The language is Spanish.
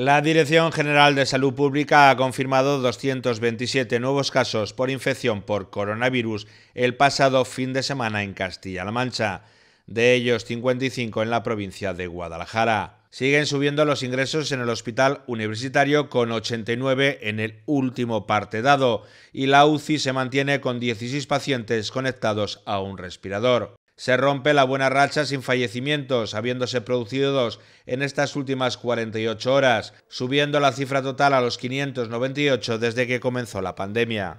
La Dirección General de Salud Pública ha confirmado 227 nuevos casos por infección por coronavirus el pasado fin de semana en Castilla-La Mancha, de ellos 55 en la provincia de Guadalajara. Siguen subiendo los ingresos en el hospital universitario con 89 en el último parte dado y la UCI se mantiene con 16 pacientes conectados a un respirador. Se rompe la buena racha sin fallecimientos, habiéndose producido dos en estas últimas 48 horas, subiendo la cifra total a los 598 desde que comenzó la pandemia.